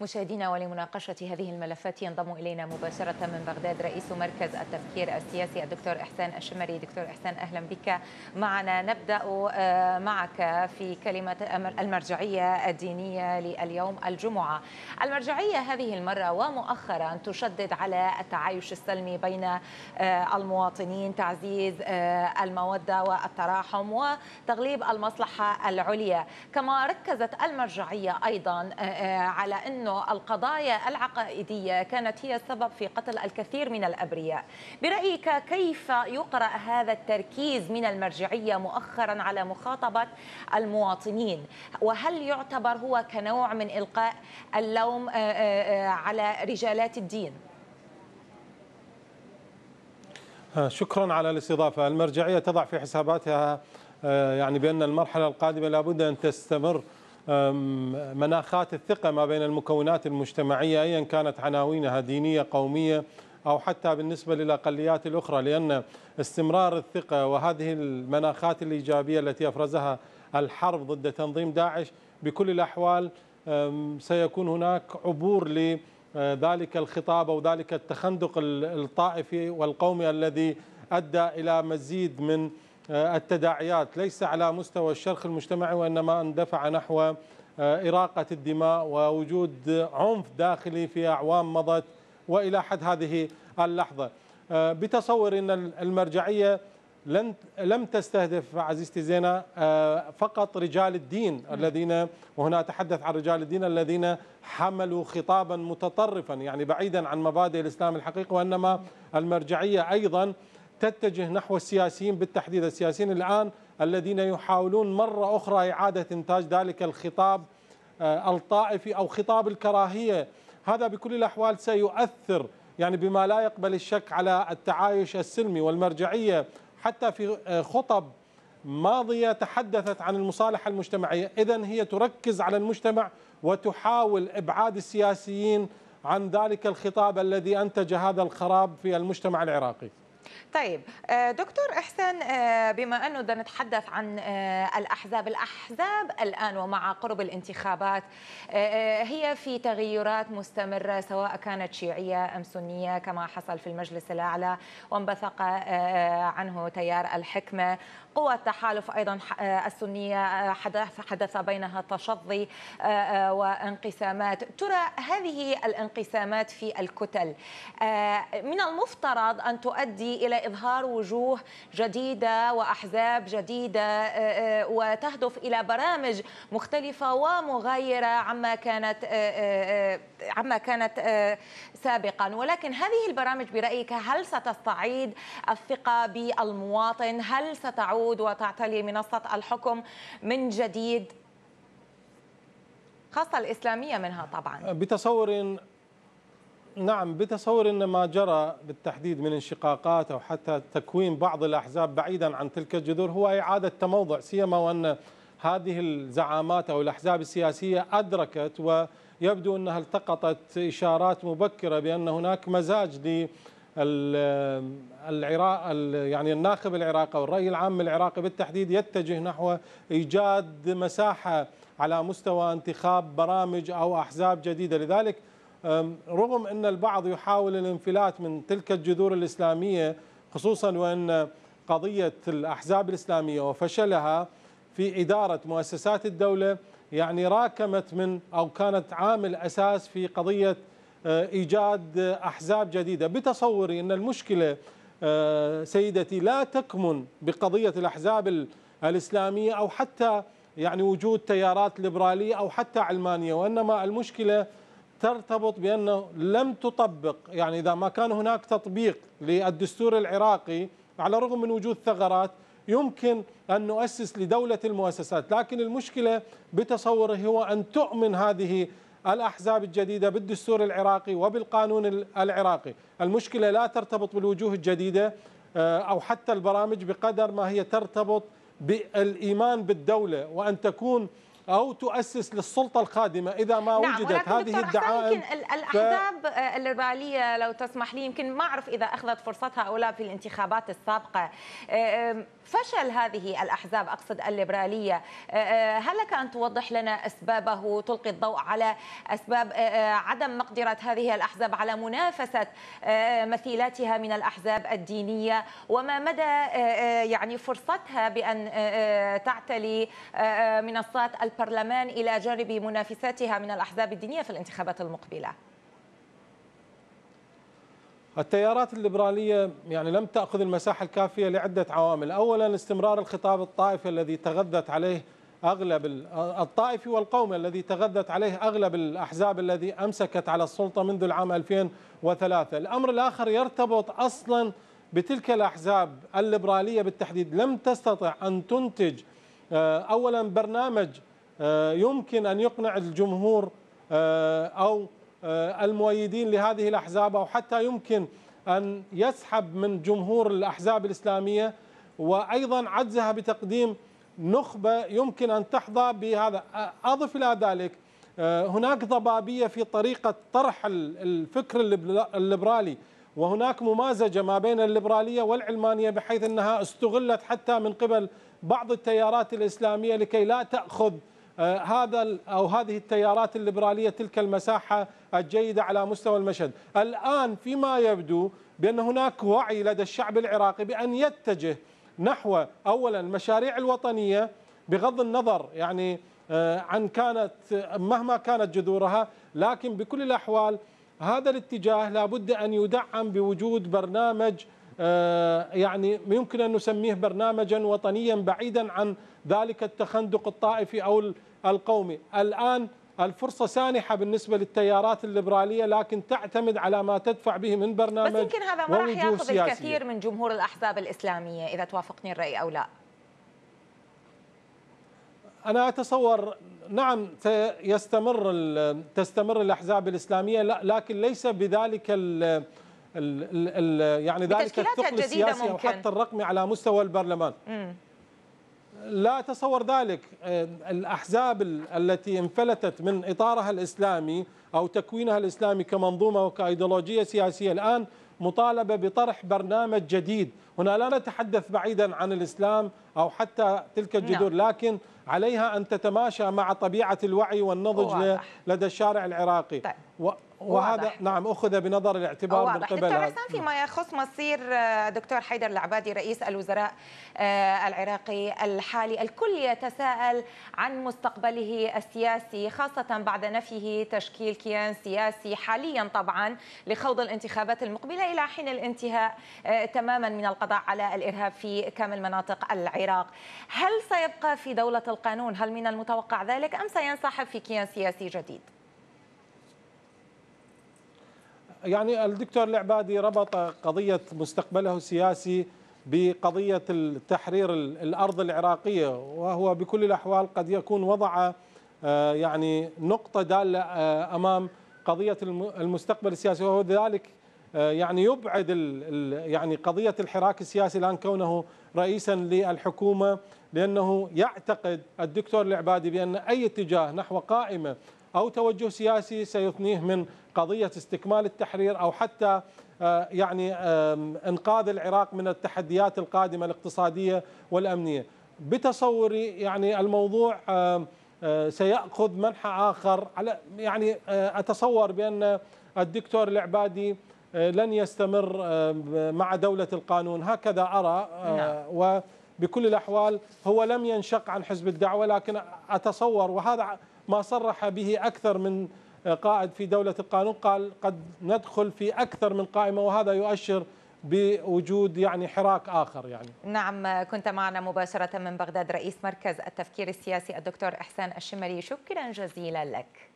مشاهدينا ولمناقشة هذه الملفات ينضم إلينا مباشرة من بغداد رئيس مركز التفكير السياسي الدكتور إحسان الشمري دكتور إحسان أهلا بك معنا نبدأ آه، معك في كلمة المرجعية الدينية لليوم الجمعة المرجعية هذه المرة ومؤخرا تشدد على التعايش السلمي بين آه، المواطنين تعزيز آه، المودة والتراحم وتغليب المصلحة العليا كما ركزت المرجعية أيضا على أن أنه القضايا العقائدية كانت هي السبب في قتل الكثير من الأبرياء برأيك كيف يقرأ هذا التركيز من المرجعية مؤخرا على مخاطبة المواطنين وهل يعتبر هو كنوع من إلقاء اللوم آه، آه، آه، على رجالات الدين؟ شكرا على الاستضافة المرجعية تضع في حساباتها يعني بأن المرحلة القادمة لابد أن تستمر مناخات الثقة ما بين المكونات المجتمعية أيا كانت عناوينها دينية قومية أو حتى بالنسبة للأقليات الأخرى لأن استمرار الثقة وهذه المناخات الإيجابية التي أفرزها الحرب ضد تنظيم داعش بكل الأحوال سيكون هناك عبور لذلك آه، الخطاب أو ذلك التخندق الطائفي والقومي الذي أدى إلى مزيد من آه، التداعيات ليس على مستوى الشرخ المجتمعي وإنما اندفع نحو آه، إراقة الدماء ووجود عنف داخلي في أعوام مضت وإلى حد هذه اللحظة آه، بتصور أن المرجعية لم لم تستهدف عزيزتي زينه فقط رجال الدين الذين وهنا اتحدث عن رجال الدين الذين حملوا خطابا متطرفا يعني بعيدا عن مبادئ الاسلام الحقيقي وانما المرجعيه ايضا تتجه نحو السياسيين بالتحديد السياسيين الآن الذين يحاولون مرة أخرى إعادة إنتاج ذلك الخطاب آه، الطائفي أو خطاب الكراهية هذا بكل الأحوال سيؤثر يعني بما لا يقبل الشك على التعايش السلمي والمرجعية حتى في آه، خطب ماضية تحدثت عن المصالحة المجتمعية إذا هي تركز على المجتمع وتحاول إبعاد السياسيين عن ذلك الخطاب الذي أنتج هذا الخراب في المجتمع العراقي طيب آه، دكتور احسان آه، بما انه بدنا نتحدث عن آه، الاحزاب، الاحزاب الان ومع قرب الانتخابات هي في تغيرات مستمره سواء كانت شيعيه ام سنيه كما حصل في المجلس الاعلى وانبثق عنه تيار الحكمه، قوى التحالف ايضا السنيه حدث بينها تشظي وانقسامات، ترى هذه الانقسامات في الكتل من المفترض ان تؤدي إلى إظهار وجوه جديدة وأحزاب جديدة آه، آه، وتهدف إلى برامج مختلفة ومغايرة عما كانت آه، عما كانت سابقا ولكن هذه البرامج برأيك هل ستستعيد الثقة بالمواطن هل ستعود وتعتلي منصة الحكم من جديد خاصة الإسلامية منها طبعا بتصور نعم بتصور أن ما جرى بالتحديد من انشقاقات أو حتى تكوين بعض الأحزاب بعيدا عن تلك الجذور هو إعادة تموضع سيما وأن هذه الزعامات أو الأحزاب السياسية أدركت ويبدو أنها التقطت إشارات مبكرة بأن هناك مزاج ل العراق يعني الناخب العراقي او الراي العام العراقي بالتحديد يتجه نحو إيجاد مساحة على مستوى انتخاب برامج أو أحزاب جديدة لذلك رغم أن البعض يحاول الانفلات من تلك الجذور الإسلامية خصوصا وأن قضية الأحزاب الإسلامية وفشلها في إدارة مؤسسات الدولة يعني راكمت من أو كانت عامل أساس في قضية إيجاد أحزاب جديدة بتصوري أن المشكلة سيدتي لا تكمن بقضية الأحزاب الإسلامية أو حتى يعني وجود تيارات ليبرالية أو حتى علمانية وإنما المشكلة ترتبط بأنه لم تطبق يعني إذا ما كان هناك تطبيق للدستور العراقي على الرغم من وجود ثغرات يمكن أن نؤسس لدولة المؤسسات لكن المشكلة بتصوره هو أن تؤمن هذه الأحزاب الجديدة بالدستور العراقي وبالقانون العراقي المشكلة لا ترتبط بالوجوه الجديدة آه، أو حتى البرامج بقدر ما هي ترتبط بالإيمان بالدولة وأن تكون أو تؤسس للسلطة القادمة إذا ما نعم وجدت هذه الدعائم الأحزاب ف... آه، الرالية لو تسمح لي يمكن ما أعرف إذا أخذت فرصتها أو لا في الانتخابات السابقة آه، فشل هذه الأحزاب أقصد الليبرالية أه، أه، هل لك أن توضح لنا أسبابه تلقي الضوء على أسباب أه، عدم مقدرة هذه الأحزاب على منافسة مثيلاتها من الأحزاب الدينية وما مدى يعني فرصتها بأن تعتلي منصات البرلمان إلى جانب منافساتها من الأحزاب الدينية في الانتخابات المقبلة التيارات الليبرالية يعني لم تأخذ المساحة الكافية لعدة عوامل أولا استمرار الخطاب الطائفي الذي تغذت عليه أغلب الطائفي والقومي الذي تغذت عليه أغلب الأحزاب الذي أمسكت على السلطة منذ العام 2003 الأمر الآخر يرتبط أصلا بتلك الأحزاب الليبرالية بالتحديد لم تستطع أن تنتج آه، أولا برنامج آه، يمكن أن يقنع الجمهور آه، أو آه، المؤيدين لهذه الأحزاب أو حتى يمكن أن يسحب من جمهور الأحزاب الإسلامية وأيضا عجزها بتقديم نخبة يمكن أن تحظى بهذا أضف إلى ذلك آه، هناك ضبابية في طريقة طرح الفكر الليبرالي وهناك ممازجة ما بين الليبرالية والعلمانية بحيث أنها استغلت حتى من قبل بعض التيارات الإسلامية لكي لا تأخذ آه، هذا أو هذه التيارات الليبرالية تلك المساحة الجيدة على مستوى المشهد الآن فيما يبدو بأن هناك وعي لدى الشعب العراقي بأن يتجه نحو أولا المشاريع الوطنية بغض النظر يعني آه، عن كانت مهما كانت جذورها لكن بكل الأحوال هذا الاتجاه لابد أن يدعم بوجود برنامج آه، يعني يمكن أن نسميه برنامجا وطنيا بعيدا عن ذلك التخندق الطائفي أو القومي الآن الفرصة سانحة بالنسبة للتيارات الليبرالية لكن تعتمد على ما تدفع به من برنامج بس يمكن هذا ما راح ياخذ سياسية. الكثير من جمهور الأحزاب الإسلامية إذا توافقني الرأي أو لا أنا أتصور نعم يستمر تستمر الأحزاب الإسلامية لكن ليس بذلك ال ال ال يعني ذلك الثقل السياسي او حتى الرقمي على مستوى البرلمان م. لا اتصور ذلك آه، الاحزاب التي انفلتت من اطارها الاسلامي او تكوينها الاسلامي كمنظومه وكايديولوجيه سياسيه الان مطالبه بطرح برنامج جديد، هنا لا نتحدث بعيدا عن الاسلام او حتى تلك نعم. الجذور نعم. لكن عليها ان تتماشى مع طبيعه الوعي والنضج واضح. لدى الشارع العراقي. طيب. وهذا واضح. نعم اخذ بنظر الاعتبار من قبل دكتور حسام فيما يخص مصير آه، دكتور حيدر العبادي رئيس الوزراء آه، العراقي الحالي الكل يتساءل عن مستقبله السياسي خاصه بعد نفيه تشكيل كيان سياسي حاليا طبعا لخوض الانتخابات المقبله الى حين الانتهاء آه، تماما من القضاء على الارهاب في كامل مناطق العراق هل سيبقى في دوله القانون هل من المتوقع ذلك ام سينسحب في كيان سياسي جديد يعني الدكتور العبادي ربط قضية مستقبله السياسي بقضية التحرير الأرض العراقية وهو بكل الأحوال قد يكون وضع آه، يعني نقطة دالة آه، أمام قضية المستقبل السياسي وهو ذلك آه، يعني يبعد يعني قضية الحراك السياسي الآن كونه رئيسا للحكومة لأنه يعتقد الدكتور العبادي بأن أي اتجاه نحو قائمة أو توجه سياسي سيثنيه من قضية استكمال التحرير أو حتى آه، يعني إنقاذ العراق من التحديات القادمة الاقتصادية والأمنية بتصوري يعني الموضوع آه، سيأخذ منحى آخر على يعني آه، أتصور بأن الدكتور العبادي لن يستمر مع دولة القانون هكذا أرى نعم. وبكل الأحوال هو لم ينشق عن حزب الدعوة لكن أتصور وهذا ما صرح به أكثر من قائد في دولة القانون قال قد ندخل في أكثر من قائمة وهذا يؤشر بوجود يعني حراك آخر يعني نعم كنت معنا مباشرة من بغداد رئيس مركز التفكير السياسي الدكتور إحسان الشمري شكرا جزيلا لك